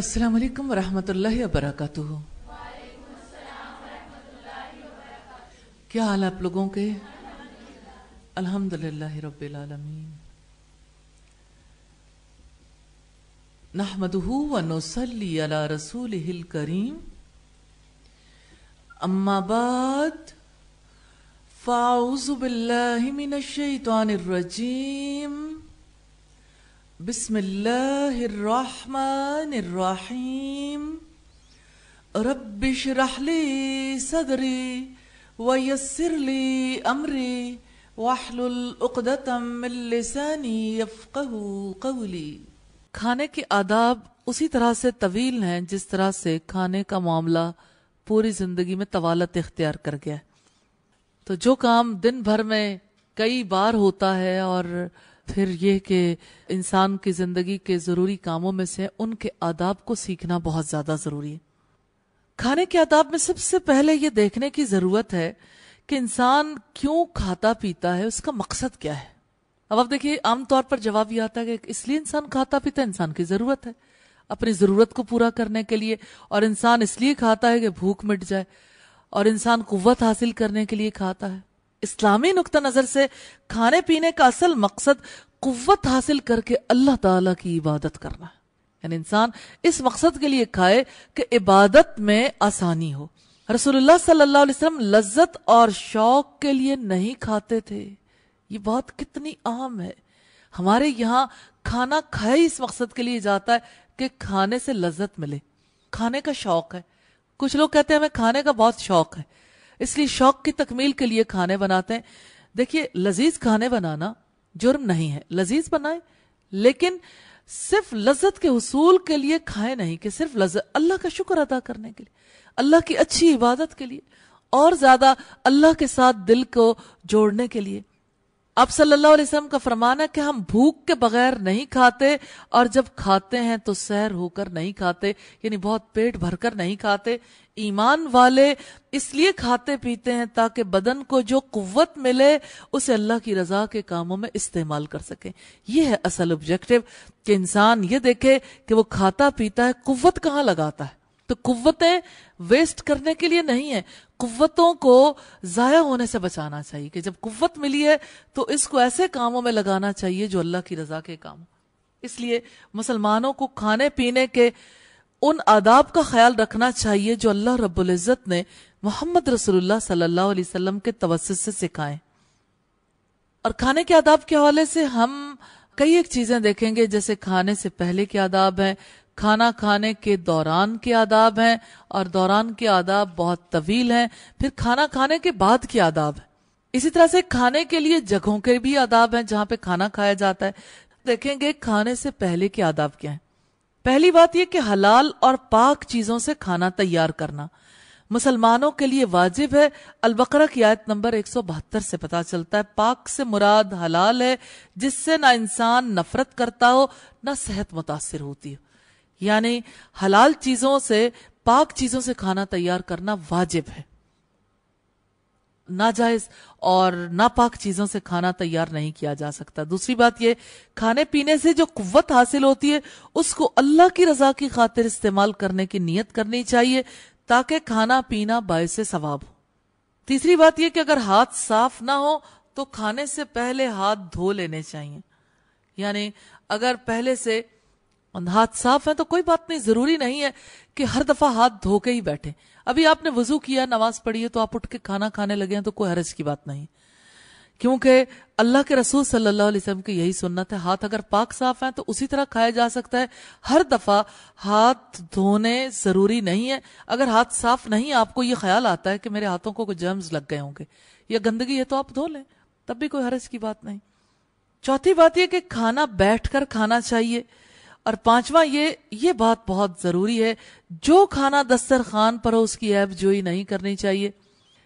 अस्सलाम वालेकुम वरहमतुल्लाहि वबरकातुहू क्या हाल आप लोगों के अल्हम्दुलिल्लाह रब्बिल आलमीन नहमदहू व नसल्ली अला रसूलिहिल करीम अम्मा बाद फाउजु बिल्लाहि मिनश शैतानिर रजीम بسم الله الرحمن الرحيم رب اشرح لي صدري ويسر لي أمري واحلل उकदतम من لساني يفقهوا قولي खाने के आदाब उसी तरह से तवील हैं जिस तरह से खाने का मामला पूरी जिंदगी में तवालत इख्तियार कर गया तो जो काम दिन भर में कई बार होता है और फिर यह कि इंसान की ज़िंदगी के ज़रूरी कामों में से उनके आदाब को सीखना बहुत ज़्यादा ज़रूरी है खाने के आदाब में सबसे पहले ये देखने की ज़रूरत है कि इंसान क्यों खाता पीता है उसका मकसद क्या है अब आप देखिए आमतौर पर जवाब यह आता है कि इसलिए इंसान खाता पीता इंसान की ज़रूरत है अपनी ज़रूरत को पूरा करने के लिए और इंसान इसलिए खाता है कि भूख मिट जाए और इंसान कुत हासिल करने के लिए खाता है इस्लामी नुक़ नज़र से खाने पीने का असल मकसद कुत हासिल करके अल्लाह ताला की इबादत करना है यानी इंसान इस मकसद के लिए खाए कि इबादत में आसानी हो रसोल्ला सल्लल्लाहु अलैहि वसल्लम लज्जत और शौक के लिए नहीं खाते थे ये बात कितनी अहम है हमारे यहाँ खाना खाए इस मकसद के लिए जाता है कि खाने से लज्जत मिले खाने का शौक है कुछ लोग कहते हैं हमें खाने का बहुत शौक है इसलिए शौक की तकमील के लिए खाने बनाते हैं देखिए लजीज खाने बनाना जुर्म नहीं है लजीज बनाए लेकिन सिर्फ लजत के हसूल के लिए खाए नहीं कि सिर्फ लजत अल्लाह का शुक्र अदा करने के लिए अल्लाह की अच्छी इबादत के लिए और ज्यादा अल्लाह के साथ दिल को जोड़ने के लिए आप सल्लल्लाहु अलैहि वसल्लम का फरमान है कि हम भूख के बगैर नहीं खाते और जब खाते हैं तो सैर होकर नहीं खाते यानी बहुत पेट भरकर नहीं खाते ईमान वाले इसलिए खाते पीते हैं ताकि बदन को जो कुत मिले उसे अल्लाह की रजा के कामों में इस्तेमाल कर सके ये है असल ऑब्जेक्टिव कि इंसान ये देखे कि वो खाता पीता है कुत कहाँ लगाता है तो कुतें वेस्ट करने के लिए नहीं है कुतों को ज़ाया होने से बचाना चाहिए कि जब कुत मिली है तो इसको ऐसे कामों में लगाना चाहिए जो अल्लाह की रजा के काम इसलिए मुसलमानों को खाने पीने के उन आदाब का ख्याल रखना चाहिए जो अल्लाह रबुल्जत ने मोहम्मद रसोल्ला सल्ला के तवसत से सिखाए और खाने के आदाब के हवाले से हम कई एक चीजें देखेंगे जैसे खाने से पहले के आदाब हैं खाना खाने के दौरान के आदाब हैं और दौरान के आदाब बहुत तवील हैं फिर खाना खाने के बाद के आदाब है इसी तरह से खाने के लिए जगहों के भी आदाब हैं जहां पे खाना खाया जाता है देखेंगे खाने से पहले के आदाब क्या हैं पहली बात यह कि हलाल और पाक चीजों से खाना तैयार करना मुसलमानों के लिए वाजिब है अलबकरा की आयत नंबर बहत्तर से पता चलता है पाक से मुराद हलाल है जिससे ना इंसान नफरत करता हो ना सेहत मुतासर होती हो यानी हलाल चीजों से पाक चीजों से खाना तैयार करना वाजिब है नाजायज और नापाक चीजों से खाना तैयार नहीं किया जा सकता दूसरी बात यह खाने पीने से जो कुत हासिल होती है उसको अल्लाह की रजा की खातिर इस्तेमाल करने की नीयत करनी चाहिए ताकि खाना पीना बायस सवाब हो तीसरी बात यह कि अगर हाथ साफ ना हो तो खाने से पहले हाथ धो लेने चाहिए यानी अगर पहले से हाथ साफ है तो कोई बात नहीं जरूरी नहीं है कि हर दफा हाथ धो के ही बैठे अभी आपने वजू किया नमाज पढ़ी है तो आप उठ के खाना खाने लगे हैं तो कोई हरज की बात नहीं क्योंकि अल्लाह के रसूल सल्लल्लाहु अलैहि वसल्लम की यही सुन्नत है हाथ अगर पाक साफ है तो उसी तरह खाया जा सकता है हर दफा हाथ धोने जरूरी नहीं है अगर हाथ साफ नहीं आपको ये ख्याल आता है कि मेरे हाथों को कोई जर्म्स लग गए होंगे या गंदगी है तो आप धो लें तब भी कोई हरज की बात नहीं चौथी बात यह कि खाना बैठ कर खाना चाहिए और पांचवा ये ये बात बहुत ज़रूरी है जो खाना दस्तर खान पर हो उसकी ऐब जोई नहीं करनी चाहिए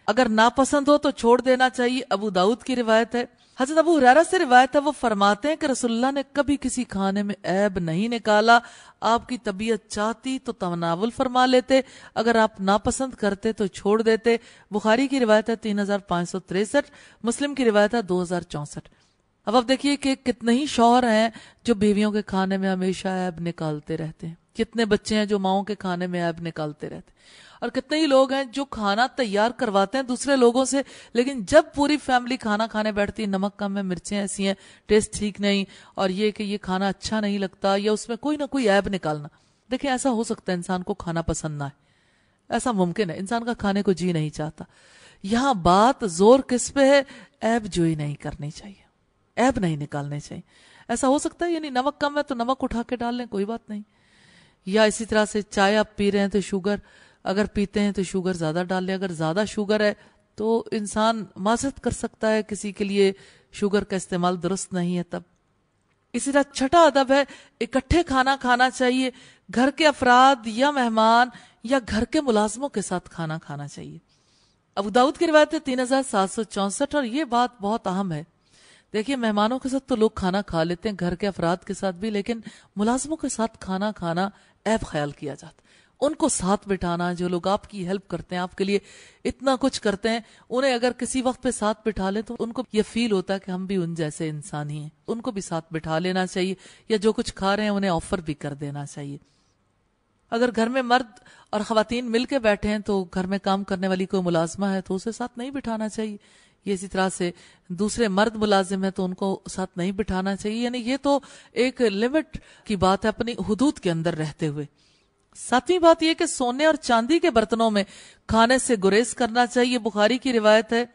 अगर नापसंद हो तो छोड़ देना चाहिए अबू दाऊद की रिवायत है हजरत अबू हरारा से रिवायत है वो फरमाते हैं कि रसुल्ला ने कभी किसी खाने में ऐब नहीं निकाला आपकी तबीयत चाहती तो तनावल फरमा लेते अगर आप नापसंद करते तो छोड़ देते बुखारी की रिवायत है तीन हजार सौ तिरसठ मुस्लिम की रिवायत है दो हजार चौसठ अब आप देखिए कि कितने ही शौहर हैं जो बीवियों के खाने में हमेशा ऐब निकालते रहते हैं कितने बच्चे हैं जो माओ के खाने में ऐब निकालते रहते हैं और कितने ही लोग हैं जो खाना तैयार करवाते हैं दूसरे लोगों से लेकिन जब पूरी फैमिली खाना खाने बैठती है नमक कम है मिर्चें ऐसी हैं टेस्ट ठीक नहीं और ये कि ये खाना अच्छा नहीं लगता या उसमें कोई ना कोई ऐब निकालना देखिए ऐसा हो सकता है इंसान को खाना पसंद ना है ऐसा मुमकिन है इंसान का खाने को जी नहीं चाहता यहां बात जोर किस पे है ऐब जोई नहीं करनी चाहिए ऐब नहीं निकालने चाहिए ऐसा हो सकता है यानी नमक कम है तो नमक उठा के डाल लें कोई बात नहीं या इसी तरह से चाय आप पी रहे हैं तो शुगर अगर पीते हैं तो शुगर ज़्यादा डाल लें अगर ज़्यादा शुगर है तो इंसान माजरत कर सकता है किसी के लिए शुगर का इस्तेमाल दुरुस्त नहीं है तब इसी तरह छठा अदब है इकट्ठे खाना खाना चाहिए घर के अफराद या मेहमान या घर के मुलाजमों के साथ खाना खाना चाहिए अबू दाऊद की रिवायत है तीन हजार सात सौ चौसठ और ये बात बहुत अहम है देखिए मेहमानों के साथ तो लोग खाना खा लेते हैं घर के अफराद के साथ भी लेकिन मुलाजमों के साथ खाना खाना ऐप ख्याल किया जाता उनको साथ बिठाना जो लोग आपकी हेल्प करते हैं आपके लिए इतना कुछ करते हैं उन्हें अगर किसी वक्त पे साथ बिठा लें तो उनको ये फील होता है कि हम भी उन जैसे इंसान ही हैं उनको भी साथ बिठा लेना चाहिए या जो कुछ खा रहे हैं उन्हें ऑफर भी कर देना चाहिए अगर घर में मर्द और खातन मिलकर बैठे हैं तो घर में काम करने वाली कोई मुलाजमा है तो उसे साथ नहीं बिठाना चाहिए ये इसी तरह से दूसरे मर्द मुलाजिम है तो उनको साथ नहीं बिठाना चाहिए यानी ये तो एक लिमिट की बात है अपनी हदूद के अंदर रहते हुए सातवीं बात यह कि सोने और चांदी के बर्तनों में खाने से गुरेज करना चाहिए बुखारी की रिवायत है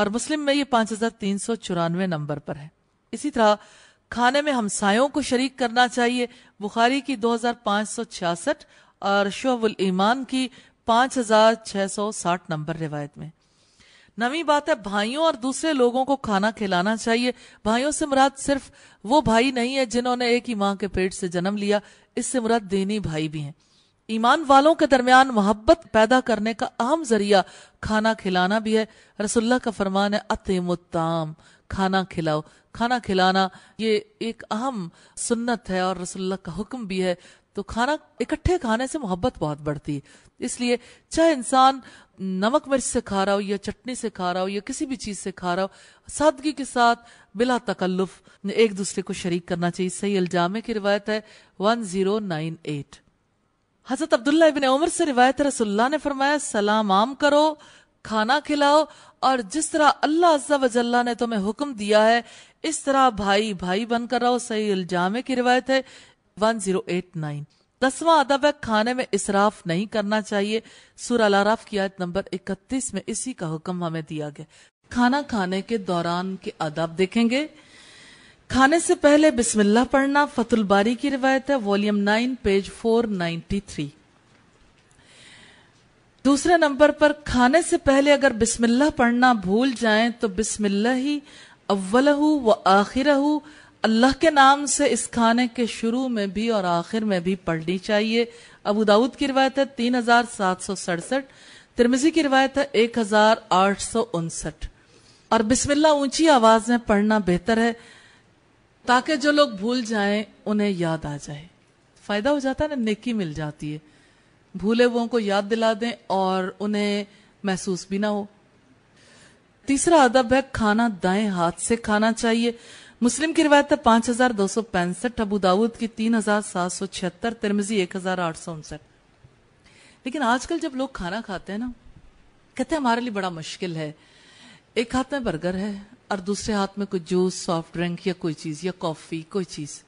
और मुस्लिम में ये पांच हजार तीन सौ चौरानवे नंबर पर है इसी तरह खाने में हमसायों को शरीक करना चाहिए बुखारी की दो हजार पांच सौ छियासठ और शोबुल ईमान की पांच हजार छह सौ साठ नंबर रिवायत में नवी बात है भाइयों और दूसरे लोगों को खाना खिलाना चाहिए भाइयों से मुराद सिर्फ वो भाई नहीं है जिन्होंने एक ही माँ के पेट से जन्म लिया इससे मुराद देनी भाई भी हैं ईमान वालों के दरमियान मोहब्बत पैदा करने का अहम जरिया खाना खिलाना भी है रसुल्ला का फरमान है अतमुत्ताम खाना खिलाओ खाना खिलाना ये एक अहम सुन्नत है और रसुल्ला का हुक्म भी है तो खाना इकट्ठे खाने से मोहब्बत बहुत बढ़ती है इसलिए चाहे इंसान नमक मिर्च से खा रहा हो या चटनी से खा रहा हो या किसी भी चीज से खा रहा हो सादगी के साथ बिला तकल्लुफ एक दूसरे को शरीक करना चाहिए सही इल्जामे की रिवायत है वन जीरो नाइन एट हजरत अब्दुल्ला इबिन उमर से रिवायत रसुल्ला ने फरमाया सलाम आम करो खाना खिलाओ और जिस तरह अल्लाह अज्जा ने तुम्हें हुक्म दिया है इस तरह भाई भाई बनकर रहो सही इल्जामे की रिवायत है 1089 दसवां अदब है खाने में इसराफ नहीं करना चाहिए सुर की आयत नंबर इकतीस में इसी का हुक्म हमें दिया गया खाना खाने के दौरान के अदब देखेंगे खाने से पहले बिस्मिल्लाह पढ़ना फतुल बारी की रिवायत है volume nine page four ninety three दूसरे नंबर पर खाने से पहले अगर बिस्मिल्लाह पढ़ना भूल जाएं तो बिस्मिल्लाह ही अव्वलहू व आखिरहू अल्लाह के नाम से इस खाने के शुरू में भी और आखिर में भी पढ़नी चाहिए अबू दाऊद की रिवायत है तीन हजार सात सौ सड़सठ तिरमिजी की रिवायत है एक हजार आठ सौ उनसठ और बिस्मिल्ला ऊंची आवाज में पढ़ना बेहतर है ताकि जो लोग भूल जाए उन्हें याद आ जाए फायदा हो जाता है ना नेकी मिल जाती है भूले हुओं को याद दिला दें और उन्हें महसूस भी ना हो तीसरा अदब है खाना दाएं हाथ से खाना चाहिए मुस्लिम की रिवायत है पांच हजार दो सौ पैंसठ अबू दाऊद की तीन हजार सात सौ छिहत्तर तिरमिजी एक हजार आठ सौ उनसठ लेकिन आजकल जब लोग खाना खाते हैं ना कहते हैं हमारे लिए बड़ा मुश्किल है एक हाथ में बर्गर है और दूसरे हाथ में कोई जूस सॉफ्ट ड्रिंक या कोई चीज या कॉफी कोई चीज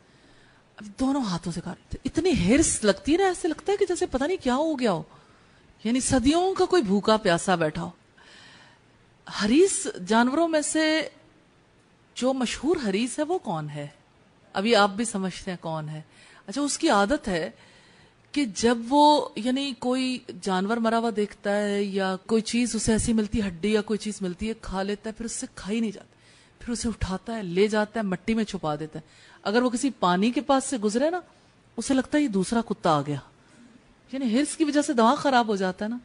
अब दोनों हाथों से खा रहे थे इतनी हिरस लगती है ना ऐसे लगता है कि जैसे पता नहीं क्या हो गया हो यानी सदियों का कोई भूखा प्यासा बैठा हो हरीस जानवरों में से जो मशहूर हरीज है वो कौन है अभी आप भी समझते हैं कौन है अच्छा उसकी आदत है कि जब वो यानी कोई जानवर मरा हुआ देखता है या कोई चीज उसे ऐसी मिलती है हड्डी या कोई चीज मिलती है खा लेता है फिर उससे खा ही नहीं जाता फिर उसे उठाता है ले जाता है मट्टी में छुपा देता है अगर वो किसी पानी के पास से गुजरे ना उसे लगता है ये दूसरा कुत्ता आ गया यानी हिर्स की वजह से दिमाग खराब हो जाता है ना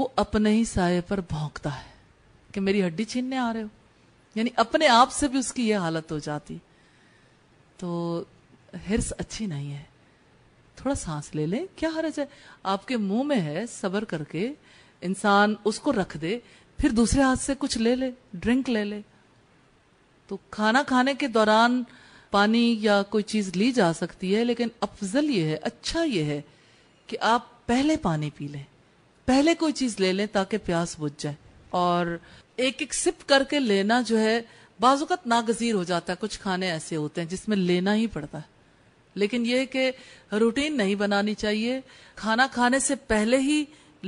वो अपने ही साय पर भोंकता है कि मेरी हड्डी छीनने आ रहे हो यानी अपने आप से भी उसकी ये हालत हो जाती तो हिरस अच्छी नहीं है थोड़ा सांस ले लें क्या हरज है आपके मुंह में है सबर करके इंसान उसको रख दे फिर दूसरे हाथ से कुछ ले ले ड्रिंक ले ले तो खाना खाने के दौरान पानी या कोई चीज ली जा सकती है लेकिन अफजल ये है अच्छा ये है कि आप पहले पानी पी लें पहले कोई चीज ले लें ताकि प्यास बुझ जाए और एक एक सिप करके लेना जो है बाजुकत नागजीर हो जाता है कुछ खाने ऐसे होते हैं जिसमें लेना ही पड़ता है लेकिन यह कि रूटीन नहीं बनानी चाहिए खाना खाने से पहले ही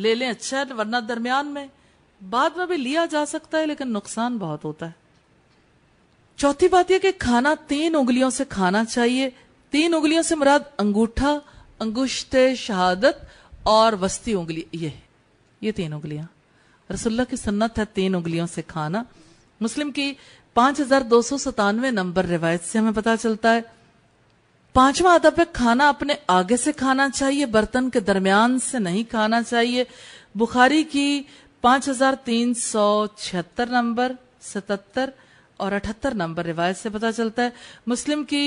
ले लें अच्छा वरना दरमियान में बाद में भी लिया जा सकता है लेकिन नुकसान बहुत होता है चौथी बात यह कि खाना तीन उंगलियों से खाना चाहिए तीन उंगलियों से मुराद अंगूठा अंगुश्त शहादत और वस्ती उंगली ये ये तीन उंगलियां रसुल्ला की सुन्नत है तीन उंगलियों से खाना मुस्लिम की पांच हजार दो सौ सतानवे नंबर रिवायत से हमें पता चलता है पांचवा अदब है खाना अपने आगे से खाना चाहिए बर्तन के दरमियान से नहीं खाना चाहिए बुखारी की पांच हजार तीन सौ छिहत्तर नंबर सतहत्तर और अठहत्तर नंबर रिवायत से पता चलता है मुस्लिम की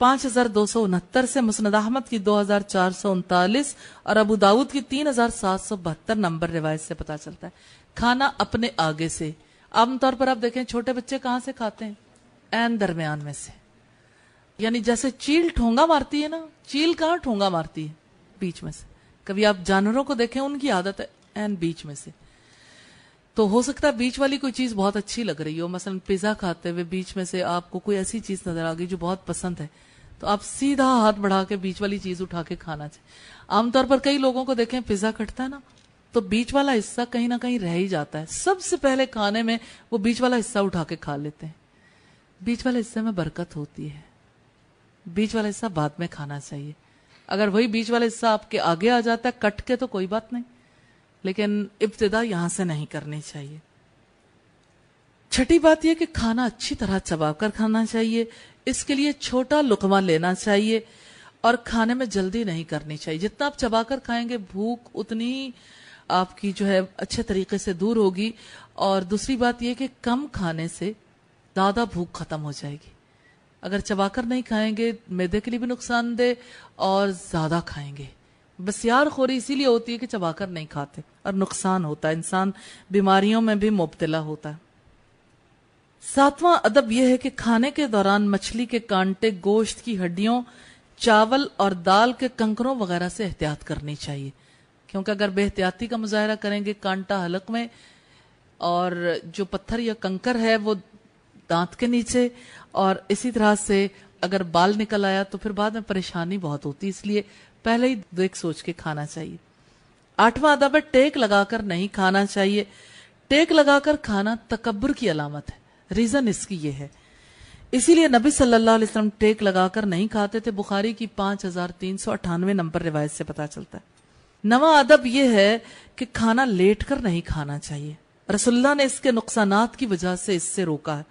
पांच हजार दो सौ उनहत्तर से मुस्नद अहमद की दो हजार चार सौ उनतालीस और अबू दाऊद की तीन हजार सात सौ बहत्तर नंबर रिवायत से पता चलता है खाना अपने आगे से आमतौर पर आप देखें छोटे बच्चे कहां से खाते हैं एन दरमियान में से यानी जैसे चील ठोंगा मारती है ना चील कहाँ ठोंगा मारती है बीच में से कभी आप जानवरों को देखें उनकी आदत है एन बीच में से तो हो सकता है बीच वाली कोई चीज बहुत अच्छी लग रही हो मसलन पिज्जा खाते हुए बीच में से आपको कोई ऐसी चीज नजर आ गई जो बहुत पसंद है तो आप सीधा हाथ बढ़ा के बीच वाली चीज उठा के खाना चाहिए आमतौर पर कई लोगों को देखें पिज्जा कटता है ना तो बीच वाला हिस्सा कहीं ना कहीं रह ही जाता है सबसे पहले खाने में वो बीच वाला हिस्सा उठा के खा लेते हैं बीच वाले हिस्से में बरकत होती है बीच वाला हिस्सा बाद में खाना चाहिए अगर वही बीच वाला हिस्सा आपके आगे आ जाता है कट के तो कोई बात नहीं लेकिन इब्तदा यहां से नहीं करनी चाहिए छठी बात यह कि खाना अच्छी तरह चबा कर खाना चाहिए इसके लिए छोटा लुकमा लेना चाहिए और खाने में जल्दी नहीं करनी चाहिए जितना आप चबाकर खाएंगे भूख उतनी आपकी जो है अच्छे तरीके से दूर होगी और दूसरी बात यह कि कम खाने से ज़्यादा भूख ख़त्म हो जाएगी अगर चबाकर नहीं खाएंगे मैदे के लिए भी नुकसान दे और ज़्यादा खाएंगे बसियार खोरी इसीलिए होती है कि चबाकर नहीं खाते और नुकसान होता है इंसान बीमारियों में भी मुबतला होता है सातवां अदब यह है कि खाने के दौरान मछली के कांटे गोश्त की हड्डियों चावल और दाल के कंकरों वगैरह से एहतियात करनी चाहिए क्योंकि अगर बेहतियाती का मुजाहरा करेंगे कांटा हलक में और जो पत्थर या कंकर है वो दांत के नीचे और इसी तरह से अगर बाल निकल आया तो फिर बाद में परेशानी बहुत होती है इसलिए पहले ही देख सोच के खाना चाहिए आठवां अदब है टेक लगाकर नहीं खाना चाहिए टेक लगाकर खाना तकबर की अलामत है रीजन इसकी ये है इसीलिए नबी सल्लल्लाहु अलैहि वसल्लम टेक लगाकर नहीं खाते थे बुखारी की पांच हजार तीन सौ अठानवे नंबर रिवायत से पता चलता है नवा अदब यह है कि खाना लेट कर नहीं खाना चाहिए रसुल्ला ने इसके नुकसान की वजह से इससे रोका है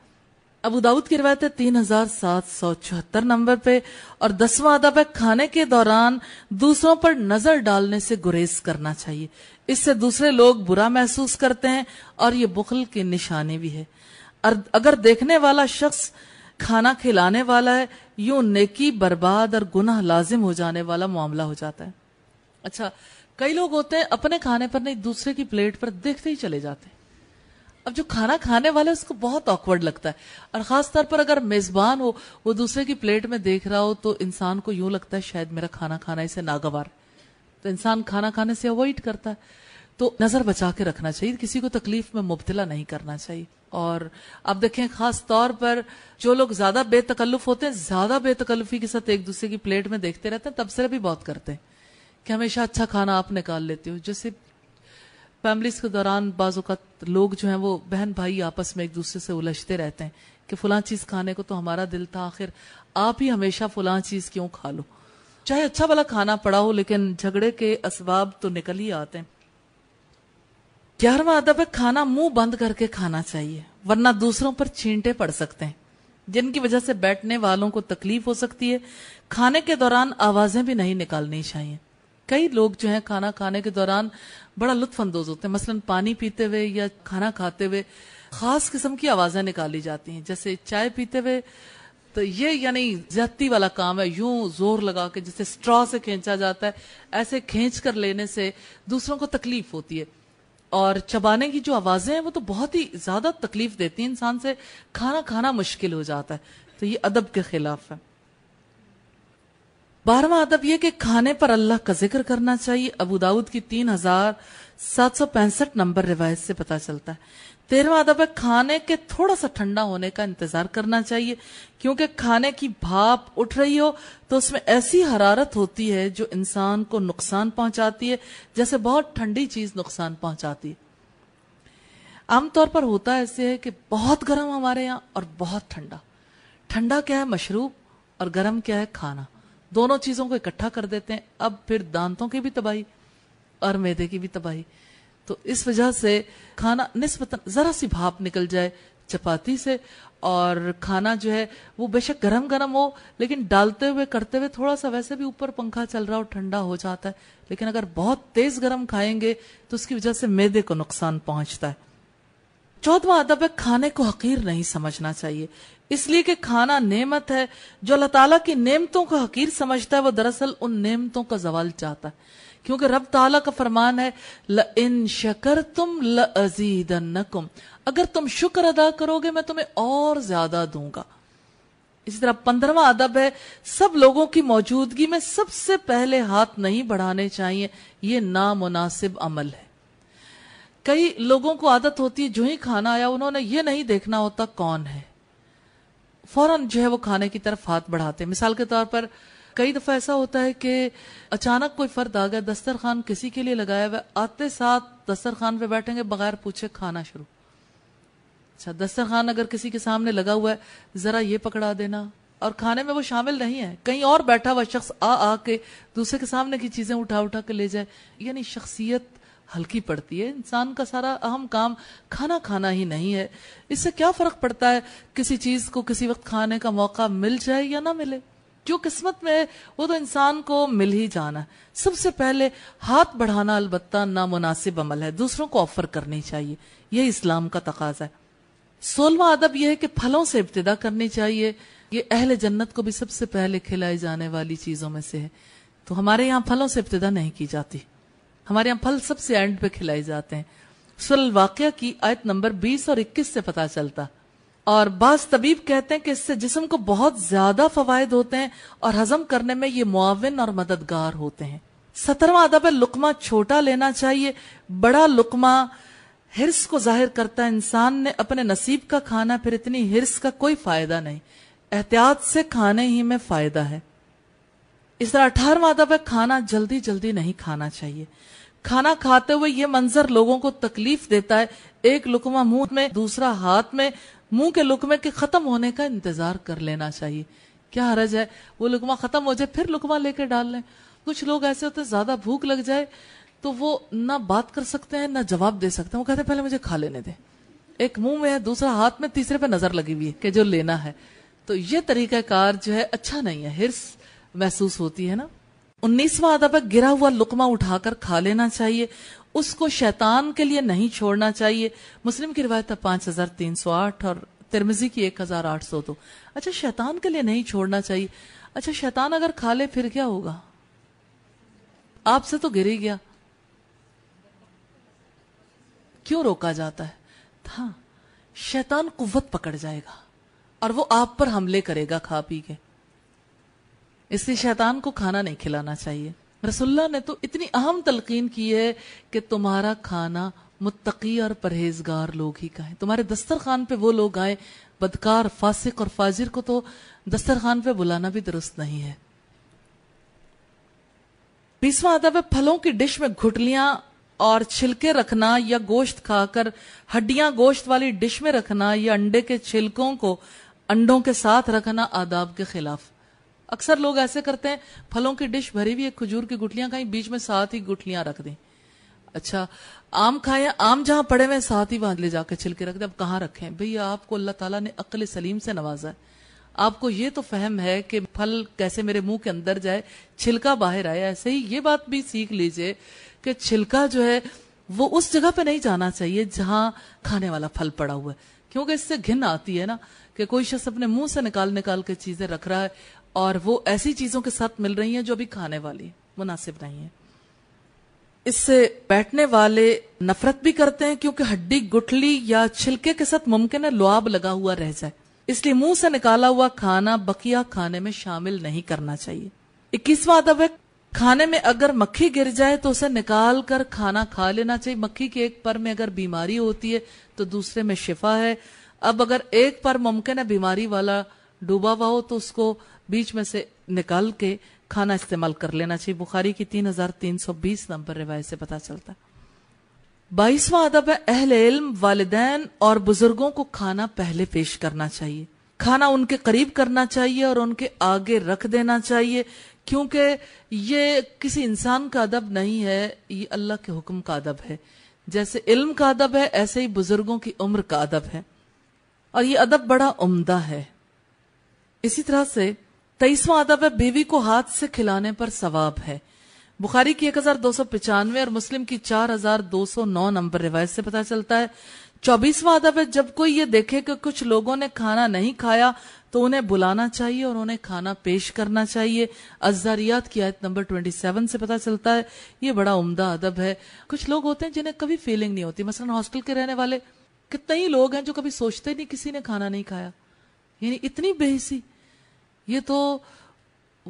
अबू दाऊद की रिवायत है तीन हजार सात सौ चौहत्तर नंबर पे और दसवां अदब है खाने के दौरान दूसरों पर नजर डालने से गुरेज करना चाहिए इससे दूसरे लोग बुरा महसूस करते हैं और ये बुखल के निशाने भी है और अगर देखने वाला शख्स खाना खिलाने वाला है यूं नेकी बर्बाद और गुनाह लाजिम हो जाने वाला मामला हो जाता है अच्छा कई लोग होते हैं अपने खाने पर नहीं दूसरे की प्लेट पर देखते ही चले जाते हैं अब जो खाना खाने वाला उसको बहुत ऑकवर्ड लगता है और खास तौर पर अगर मेजबान हो वो दूसरे की प्लेट में देख रहा हो तो इंसान को यूं लगता है शायद मेरा खाना खाना इसे नागवार तो इंसान खाना खाने से अवॉइड करता है तो नजर बचा के रखना चाहिए किसी को तकलीफ में मुबतला नहीं करना चाहिए और अब देखें खास तौर पर जो लोग ज्यादा बेतकल्लुफ होते हैं ज्यादा बेतकल्लुफी के साथ एक दूसरे की प्लेट में देखते रहते हैं तबसरे भी बहुत करते हैं कि हमेशा अच्छा खाना आप निकाल लेते हो जैसे फैमिलीज के दौरान का लोग जो हैं वो बहन भाई आपस में एक दूसरे से उलझते रहते हैं कि फुला चीज़ खाने को तो हमारा दिल था आखिर आप ही हमेशा फलां चीज़ क्यों खा लो चाहे अच्छा वाला खाना पड़ा हो लेकिन झगड़े के असबाब तो निकल ही आते हैं ग्यारहवा अदब है खाना मुंह बंद करके खाना चाहिए वरना दूसरों पर छींटे पड़ सकते हैं जिनकी वजह से बैठने वालों को तकलीफ हो सकती है खाने के दौरान आवाजें भी नहीं निकालनी चाहिए कई लोग जो हैं खाना खाने के दौरान बड़ा लुत्फ अंदोज होते हैं मसलन पानी पीते हुए या खाना खाते हुए खास किस्म की आवाजें निकाली जाती हैं जैसे चाय पीते हुए तो ये यानी ज्यादती वाला काम है यूं जोर लगा के जैसे स्ट्रॉ से खींचा जाता है ऐसे खींच कर लेने से दूसरों को तकलीफ होती है और चबाने की जो आवाजें हैं वो तो बहुत ही ज्यादा तकलीफ देती है इंसान से खाना खाना मुश्किल हो जाता है तो ये अदब के खिलाफ है बारहवा अदब यह कि खाने पर अल्लाह का जिक्र करना चाहिए अबू दाऊद की तीन हजार सात सौ पैंसठ नंबर रिवायत से पता चलता है तेरहवा अदब है खाने के थोड़ा सा ठंडा होने का इंतजार करना चाहिए क्योंकि खाने की भाप उठ रही हो तो उसमें ऐसी हरारत होती है जो इंसान को नुकसान पहुंचाती है जैसे बहुत ठंडी चीज नुकसान पहुंचाती है आमतौर पर होता ऐसे है कि बहुत गर्म हमारे यहाँ और बहुत ठंडा ठंडा क्या है मशरूब और गर्म क्या है खाना दोनों चीजों को इकट्ठा कर देते हैं अब फिर दांतों की भी तबाही और मैदे की भी तबाही तो इस वजह से खाना नस्बतन जरा सी भाप निकल जाए चपाती से और खाना जो है वो बेशक गरम गरम हो लेकिन डालते हुए करते हुए थोड़ा सा वैसे भी ऊपर पंखा चल रहा हो ठंडा हो जाता है लेकिन अगर बहुत तेज गरम खाएंगे तो उसकी वजह से मैदे को नुकसान पहुंचता है चौदवा अदब है खाने को हकीर नहीं समझना चाहिए इसलिए कि खाना नेमत है जो अल्लाह ताला की नेमतों को हकीर समझता है वो दरअसल उन नेमतों का जवाल चाहता है क्योंकि रब ताला का फरमान है ल इन शकर तुम ल अजीदनकुम अगर तुम शुक्र अदा करोगे मैं तुम्हें और ज्यादा दूंगा इसी तरह पंद्रवा अदब है सब लोगों की मौजूदगी में सबसे पहले हाथ नहीं बढ़ाने चाहिए ये नामुनासिब अमल है कई लोगों को आदत होती है जो ही खाना आया उन्होंने ये नहीं देखना होता कौन है फौरन जो है वो खाने की तरफ हाथ बढ़ाते मिसाल के तौर पर कई दफा ऐसा होता है कि अचानक कोई फर्द आ गया दस्तरखान किसी के लिए लगाया हुआ आते साथ दस्तरखान पे बैठेंगे बगैर पूछे खाना शुरू अच्छा दस्तरखान अगर किसी के सामने लगा हुआ है जरा ये पकड़ा देना और खाने में वो शामिल नहीं है कहीं और बैठा हुआ शख्स आ आके दूसरे के सामने की चीजें उठा उठा के ले जाए यानी शख्सियत हल्की पड़ती है इंसान का सारा अहम काम खाना खाना ही नहीं है इससे क्या फर्क पड़ता है किसी चीज को किसी वक्त खाने का मौका मिल जाए या ना मिले जो किस्मत में है वो तो इंसान को मिल ही जाना है सबसे पहले हाथ बढ़ाना अलबत्ता नामुनासिब अमल है दूसरों को ऑफर करनी चाहिए यह इस्लाम का तकाजा है सोलवा अदब यह है कि फलों से इब्तदा करनी चाहिए ये अहल जन्नत को भी सबसे पहले खिलाई जाने वाली चीजों में से है तो हमारे यहाँ फलों से इब्तदा नहीं की जाती हमारे यहाँ फल सबसे एंड पे खिलाए जाते हैं सुरल वाक्य की आयत नंबर 20 और 21 से पता चलता और बास तबीब कहते हैं कि इससे जिसम को बहुत ज्यादा फवायद होते हैं और हजम करने में ये मुआवन और मददगार होते हैं सत्रवा अदब है लुकमा छोटा लेना चाहिए बड़ा लुकमा हिरस को जाहिर करता है इंसान ने अपने नसीब का खाना फिर इतनी हिरस का कोई फायदा नहीं एहतियात से खाने ही में फायदा है इस तरह अठारवा अदब है खाना जल्दी जल्दी नहीं खाना चाहिए खाना खाते हुए ये मंजर लोगों को तकलीफ देता है एक लुकमा मुंह में दूसरा हाथ में मुंह के लुकमे के खत्म होने का इंतजार कर लेना चाहिए क्या हरज है वो लुकमा खत्म हो जाए फिर लुकमा लेके डाल लें कुछ लोग ऐसे होते हैं ज्यादा भूख लग जाए तो वो ना बात कर सकते हैं ना जवाब दे सकते हैं वो कहते हैं पहले मुझे खा लेने दे एक मुंह में है दूसरा हाथ में तीसरे पे नजर लगी हुई है कि जो लेना है तो ये तरीका कार जो है अच्छा नहीं है हिर्स महसूस होती है ना उन्नीसवा अदब है गिरा हुआ लुकमा उठाकर खा लेना चाहिए उसको शैतान के लिए नहीं छोड़ना चाहिए मुस्लिम की रिवायत है पांच हजार तीन सौ आठ और तिरमिजी की एक हजार आठ सौ दो अच्छा शैतान के लिए नहीं छोड़ना चाहिए अच्छा शैतान अगर खा ले फिर क्या होगा आपसे तो गिर ही गया क्यों रोका जाता है हाँ शैतान कुवत पकड़ जाएगा और वो आप पर हमले करेगा खा पी के इसलिए शैतान को खाना नहीं खिलाना चाहिए रसुल्ला ने तो इतनी अहम तलकीन की है कि तुम्हारा खाना मुत्तकी और परहेजगार लोग ही है तुम्हारे दस्तरखान पे वो लोग आए बदकार फासिक और फाजिर को तो दस्तरखान पे बुलाना भी दुरुस्त नहीं है बीसवा आदब है फलों की डिश में घुटलियां और छिलके रखना या गोश्त खाकर हड्डियां गोश्त वाली डिश में रखना या अंडे के छिलकों को अंडों के साथ रखना आदाब के खिलाफ अक्सर लोग ऐसे करते हैं फलों की डिश भरी हुई है खजूर की गुठलियां खाई बीच में साथ ही गुठलियां रख दें अच्छा आम खाए आम जहां पड़े हुए साथ ही वहां ले जाकर छिलके रख दें अब कहाँ रखें भैया आपको अल्लाह ताला ने अकल सलीम से नवाजा है आपको ये तो फहम है कि फल कैसे मेरे मुंह के अंदर जाए छिलका बाहर आए ऐसे ही ये बात भी सीख लीजिए कि छिलका जो है वो उस जगह पे नहीं जाना चाहिए जहां खाने वाला फल पड़ा हुआ है क्योंकि इससे घिन आती है ना कि कोई शख्स अपने मुंह से निकाल निकाल के चीजें रख रहा है और वो ऐसी चीजों के साथ मिल रही हैं जो अभी खाने वाली मुनासिब नहीं है इससे बैठने वाले नफरत भी करते हैं क्योंकि हड्डी गुठली या छिलके के साथ मुमकिन है लुआब लगा हुआ रह जाए इसलिए मुंह से निकाला हुआ खाना बकिया खाने में शामिल नहीं करना चाहिए इक्कीसवा अदब है खाने में अगर मक्खी गिर जाए तो उसे निकाल कर खाना खा लेना चाहिए मक्खी के एक पर में अगर बीमारी होती है तो दूसरे में शिफा है अब अगर एक पर मुमकिन है बीमारी वाला डूबा हुआ हो तो उसको बीच में से निकाल के खाना इस्तेमाल कर लेना चाहिए बुखारी की तीन हजार तीन सौ बीस नंबर रिवायत से पता चलता बाईसवा अदब है अहल इल्म वालदेन और बुजुर्गों को खाना पहले पेश करना चाहिए खाना उनके करीब करना चाहिए और उनके आगे रख देना चाहिए क्योंकि ये किसी इंसान का अदब नहीं है ये अल्लाह के हुक्म का अदब है जैसे इल्म का अदब है ऐसे ही बुजुर्गों की उम्र का अदब है और ये अदब बड़ा उम्दा है इसी तरह से तेईसवा अदब है बीवी को हाथ से खिलाने पर सवाब है बुखारी की एक हजार दो सौ पिचानवे और मुस्लिम की चार हजार दो सौ नौ नंबर रिवायत से पता चलता है चौबीसवा अदब है जब कोई ये देखे कि कुछ लोगों ने खाना नहीं खाया तो उन्हें बुलाना चाहिए और उन्हें खाना पेश करना चाहिए अजारियात की आयत नंबर ट्वेंटी सेवन से पता चलता है ये बड़ा उमदा अदब है कुछ लोग होते हैं जिन्हें कभी फीलिंग नहीं होती मसलन हॉस्टल के रहने वाले कितने ही लोग हैं जो कभी सोचते नहीं किसी ने खाना नहीं खाया यानी इतनी बेहसी ये तो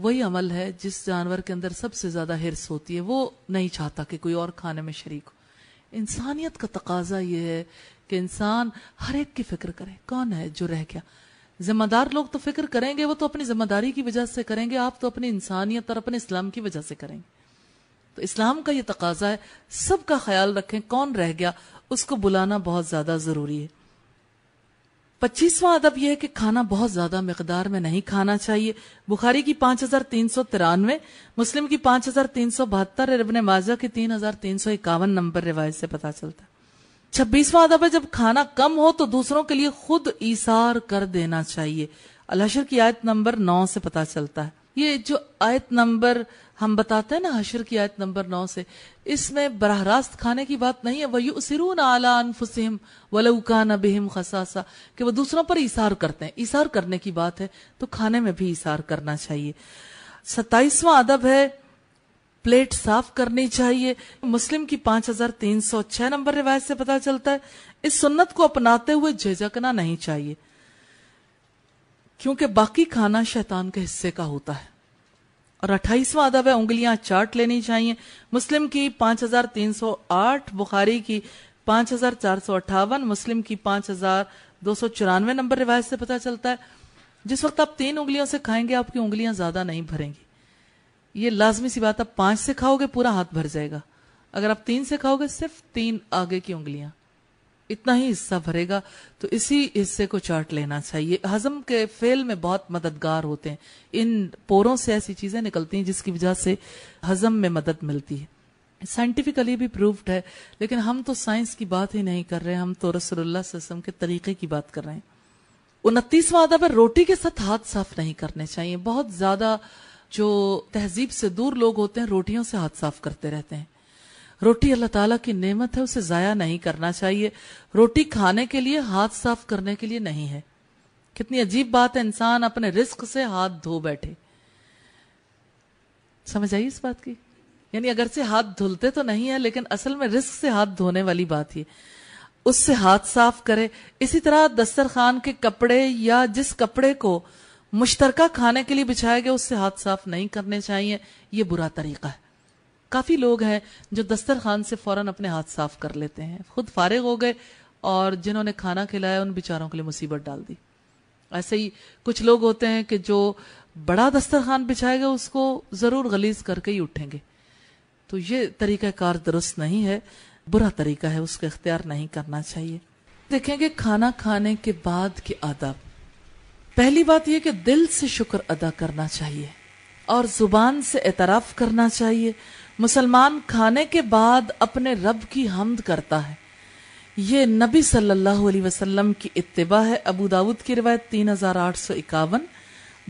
वही अमल है जिस जानवर के अंदर सबसे ज्यादा हिरस होती है वो नहीं चाहता कि कोई और खाने में शरीक हो इंसानियत का तकाजा यह है कि इंसान हर एक की फिक्र करे कौन है जो रह गया जिम्मेदार लोग तो फिक्र करेंगे वो तो अपनी जिम्मेदारी की वजह से करेंगे आप तो अपनी इंसानियत और अपने इस्लाम की वजह से करेंगे तो इस्लाम का यह तकाजा है सबका ख्याल रखें कौन रह गया उसको बुलाना बहुत ज्यादा जरूरी है पच्चीसवा अदब यह है कि खाना बहुत ज्यादा मकदार में नहीं खाना चाहिए बुखारी की पांच हजार तीन सौ तिरानवे मुस्लिम की पांच हजार तीन सौ बहत्तर और इबन माजा की तीन हजार तीन सौ इक्यावन नंबर रिवायत से पता चलता है छब्बीसवा अदब है जब खाना कम हो तो दूसरों के लिए खुद इशार कर देना चाहिए अलहशर की आयत नंबर नौ से पता चलता है ये जो आयत नंबर हम बताते हैं ना हशर की आयत नंबर नौ से इसमें बरह रास्त खाने की बात नहीं है वही सिरून आला अनफुसम वलउकान बेहम खसासा कि वह दूसरों पर इशार करते हैं इशार करने की बात है तो खाने में भी इशार करना चाहिए सत्ताईसवा अदब है प्लेट साफ करनी चाहिए मुस्लिम की पांच हजार तीन सौ छह नंबर रिवायत से पता चलता है इस सुन्नत को अपनाते हुए झिझकना नहीं चाहिए क्योंकि बाकी खाना शैतान के हिस्से का होता है और अट्ठाईसवा अदब है उंगलियां चाट लेनी चाहिए मुस्लिम की पांच हजार तीन सौ आठ बुखारी की पांच हजार चार सौ अट्ठावन मुस्लिम की पांच हजार दो सौ चौरानवे नंबर रिवायत से पता चलता है जिस वक्त आप तीन उंगलियों से खाएंगे आपकी उंगलियां ज्यादा नहीं भरेंगी ये लाजमी सी बात आप पांच से खाओगे पूरा हाथ भर जाएगा अगर आप तीन से खाओगे सिर्फ तीन आगे की उंगलियां इतना ही हिस्सा भरेगा तो इसी हिस्से को चाट लेना चाहिए हजम के फेल में बहुत मददगार होते हैं इन पोरों से ऐसी चीजें निकलती हैं जिसकी वजह से हजम में मदद मिलती है साइंटिफिकली भी प्रूव्ड है लेकिन हम तो साइंस की बात ही नहीं कर रहे हम तो रसोल्ला के तरीके की बात कर रहे हैं उनतीसवा आदा है रोटी के साथ हाथ साफ नहीं करने चाहिए बहुत ज्यादा जो तहजीब से दूर लोग होते हैं रोटियों से हाथ साफ करते रहते हैं रोटी अल्लाह ताला की नेमत है उसे ज़ाया नहीं करना चाहिए रोटी खाने के लिए हाथ साफ करने के लिए नहीं है कितनी अजीब बात है इंसान अपने रिस्क से हाथ धो बैठे समझ आई इस बात की यानी अगर से हाथ धुलते तो नहीं है लेकिन असल में रिस्क से हाथ धोने वाली बात ये उससे हाथ साफ करे इसी तरह दस्तरखान के कपड़े या जिस कपड़े को मुश्तरका खाने के लिए बिछाया गया उससे हाथ साफ नहीं करने चाहिए यह बुरा तरीका है काफ़ी लोग हैं जो दस्तर खान से फौरन अपने हाथ साफ कर लेते हैं खुद फारिग हो गए और जिन्होंने खाना खिलाया उन बेचारों के लिए मुसीबत डाल दी ऐसे ही कुछ लोग होते हैं कि जो बड़ा दस्तर खान बिछाएगा उसको ज़रूर गलीज करके ही उठेंगे तो ये तरीका कार दुरुस्त नहीं है बुरा तरीका है उसको इख्तियार नहीं करना चाहिए देखेंगे खाना खाने के बाद के आदाब पहली बात यह कि दिल से शुक्र अदा करना चाहिए और ज़ुबान से एतराफ़ करना चाहिए मुसलमान खाने के बाद अपने रब की हमद करता है ये नबी सल्लल्लाहु अलैहि वसल्लम की इतबा है अबू दाऊद की रिवायत तीन हजार आठ सौ इक्यावन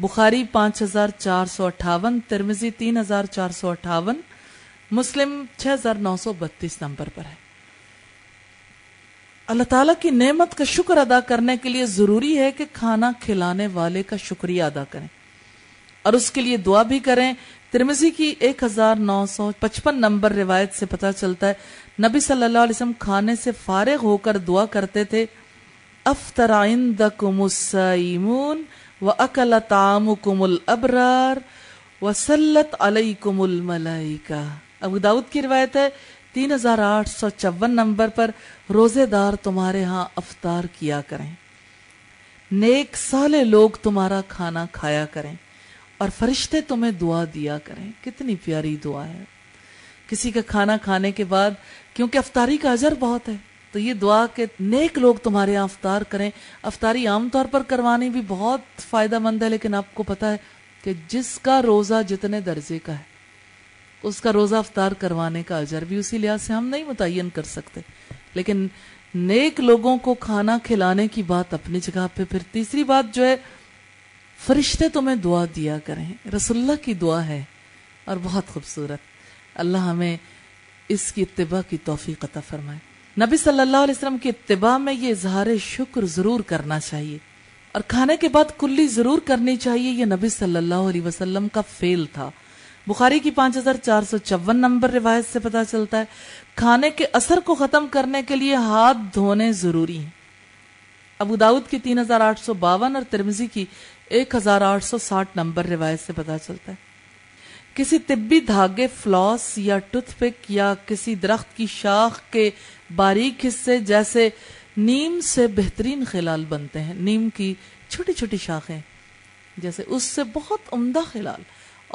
बुखारी पाँच हजार चार सौ अट्ठावन तिरमिजी तीन हजार चार सौ अट्ठावन मुस्लिम छः हजार नौ सौ बत्तीस नंबर पर है अल्लाह ताला की नेमत का शुक्र अदा करने के लिए ज़रूरी है कि खाना खिलाने वाले का शुक्रिया अदा करें और उसके लिए दुआ भी करें तिरमिजी की 1955 नंबर रिवायत से पता चलता है नबी सल्लल्लाहु अलैहि वसल्लम खाने से फारिग होकर दुआ करते थे अफ्तराइंदकुमुसमून व अकल तामुकुमुल अबरार वसलत अलैकुमुल मलाइका अबू दाऊद की रिवायत है तीन हजार आठ सौ चौवन नंबर पर रोजेदार तुम्हारे यहाँ अफतार किया करें नेक साले लोग तुम्हारा खाना खाया करें और फरिश्ते तुम्हें दुआ दिया करें कितनी प्यारी दुआ है किसी का खाना खाने के बाद क्योंकि अफतारी का अजर बहुत है तो ये दुआ के नेक लोग तुम्हारे यहाँ अफतार करें अफतारी आमतौर पर करवानी भी बहुत फ़ायदा मंद है लेकिन आपको पता है कि जिसका रोज़ा जितने दर्जे का है उसका रोज़ा अफतार करवाने का अजर भी उसी लिहाज से हम नहीं मुतन कर सकते लेकिन नेक लोगों को खाना खिलाने की बात अपनी जगह पे फिर तीसरी बात जो है फरिश्ते तुम्हें दुआ दिया करें रसुल्ला की दुआ है और बहुत खूबसूरत अल्लाह हमें इसकी इतबा की तोफ़ी कता फरमाए नबी सल्लल्लाहु अलैहि वसल्लम की इतबा में ये इजहार शुक्र ज़रूर करना चाहिए और खाने के बाद कुल्ली ज़रूर करनी चाहिए यह नबी सल्लल्लाहु अलैहि वसल्लम का फेल था बुखारी की पांच हजार चार सौ चौवन नंबर रिवायत से पता चलता है खाने के असर को ख़त्म करने के लिए हाथ धोने ज़रूरी हैं अबू दाऊद की तीन हजार आठ सौ बावन और तिरमिजी की एक हजार आठ सौ साठ नंबर रिवायत से पता चलता है किसी तिब्बी धागे फ्लॉस या टूथपिक या किसी दरख्त की शाख के बारीक हिस्से जैसे नीम से बेहतरीन खिलाल बनते हैं नीम की छोटी छोटी शाखें जैसे उससे बहुत उमदा खिलाल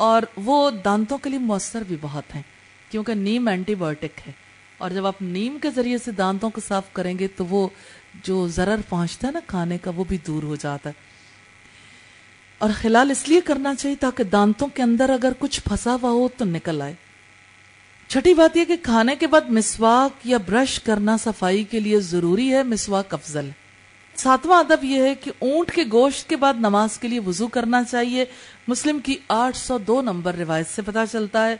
और वो दांतों के लिए मौसर भी बहुत हैं क्योंकि नीम एंटीबायोटिक है और जब आप नीम के ज़रिए से दांतों को साफ करेंगे तो वो जो ज़रर पहुंचता है ना खाने का वो भी दूर हो जाता है और खिलाल इसलिए करना चाहिए ताकि दांतों के अंदर अगर कुछ फंसा हुआ हो तो निकल आए छठी बात यह कि खाने के बाद मिसवाक या ब्रश करना सफाई के लिए जरूरी है मिसवाक अफजल है सातवां अदब यह है कि ऊंट के गोश्त के बाद नमाज के लिए वजू करना चाहिए मुस्लिम की 802 नंबर रिवायत से पता चलता है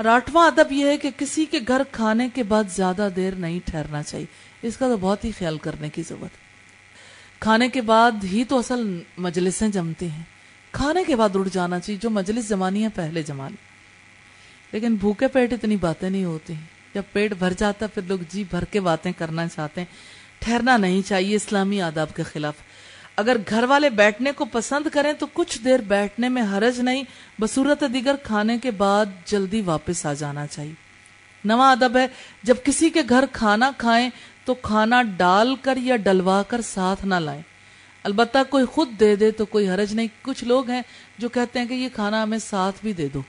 और आठवां अदब यह है कि किसी के घर खाने के बाद ज्यादा देर नहीं ठहरना चाहिए इसका तो बहुत ही ख्याल करने की जरूरत है खाने के बाद ही तो असल मजलिसें जमती हैं खाने के बाद उड़ जाना चाहिए जो मजलिस जमानी है पहले जमाने लेकिन भूखे पेट इतनी बातें नहीं होती जब पेट भर जाता फिर लोग जी भर के बातें करना चाहते हैं ठहरना नहीं चाहिए इस्लामी आदाब के खिलाफ अगर घर वाले बैठने को पसंद करें तो कुछ देर बैठने में हरज नहीं बसूरत दिगर खाने के बाद जल्दी वापस आ जाना चाहिए नवा अदब है जब किसी के घर खाना खाएं तो खाना डाल कर या डलवा कर साथ ना लाएं अलबत्ता कोई खुद दे दे तो कोई हरज नहीं कुछ लोग हैं जो कहते हैं कि ये खाना हमें साथ भी दे दो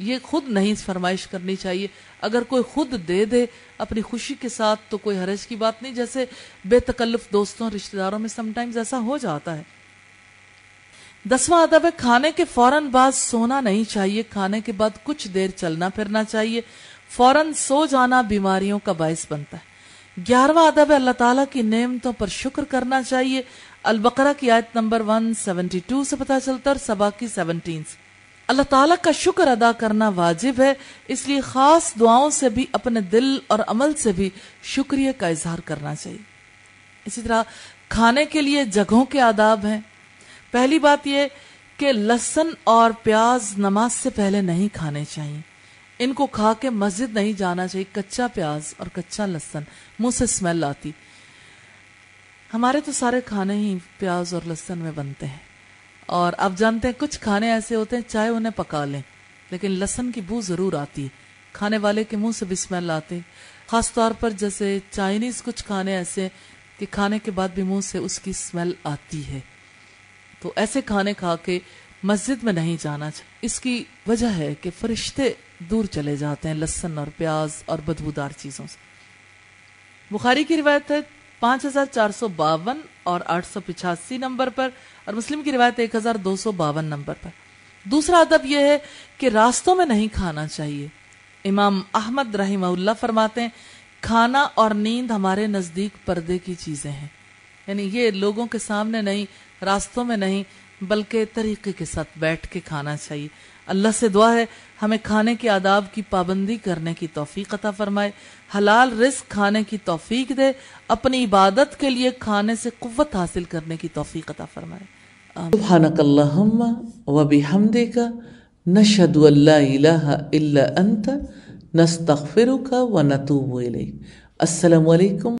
ये खुद नहीं फरमाइश करनी चाहिए अगर कोई खुद दे दे अपनी खुशी के साथ तो कोई हरज की बात नहीं जैसे बेतकल्लफ दोस्तों रिश्तेदारों में समटाइम्स ऐसा हो जाता है दसवां अदब है खाने के फौरन बाद सोना नहीं चाहिए खाने के बाद कुछ देर चलना फिरना चाहिए फौरन सो जाना बीमारियों का बायस बनता है ग्यारहवा अदब है अल्लाह ताला की नेमतों पर शुक्र करना चाहिए अलबकरा की आयत नंबर 172 से पता चलता है और सबा की 17 से अल्लाह ताला का शुक्र अदा करना वाजिब है इसलिए ख़ास दुआओं से भी अपने दिल और अमल से भी शुक्रिया का इजहार करना चाहिए इसी तरह खाने के लिए जगहों के आदाब हैं पहली बात यह कि लहसन और प्याज नमाज से पहले नहीं खाने चाहिए इनको खा के मस्जिद नहीं जाना चाहिए कच्चा प्याज और कच्चा लहसन मुंह से स्मेल आती हमारे तो सारे खाने ही प्याज और लहसन में बनते हैं और आप जानते हैं कुछ खाने ऐसे होते हैं चाहे उन्हें पका लें लेकिन लहसन की बू ज़रूर आती है खाने वाले के मुंह से भी स्मेल आती ख़ास तौर पर जैसे चाइनीज़ कुछ खाने ऐसे कि खाने के बाद भी मुंह से उसकी स्मेल आती है तो ऐसे खाने खा के मस्जिद में नहीं जाना चाहिए इसकी वजह है कि फरिश्ते दूर चले जाते हैं लहसन और प्याज और बदबूदार चीज़ों से बुखारी की रिवायत है पांच हजार चार सौ बावन और आठ सौ नंबर पर और मुस्लिम की रिवायत एक हजार दो सौ बावन नंबर पर दूसरा अदब यह है कि रास्तों में नहीं खाना चाहिए इमाम अहमद रही फरमाते हैं खाना और नींद हमारे नज़दीक पर्दे की चीज़ें हैं यानी ये लोगों के सामने नहीं रास्तों में नहीं बल्कि तरीके के साथ बैठ के खाना चाहिए अल्लाह से दुआ है हमें खाने के आदाब की पाबंदी करने की तोफ़ी अता फरमाए हलाल रिस्क खाने की तोफ़ी दे अपनी इबादत के लिए खाने से कुत हासिल करने की तोफ़ी अता फरमाए नस्तफ़िर का व नतूब असलकम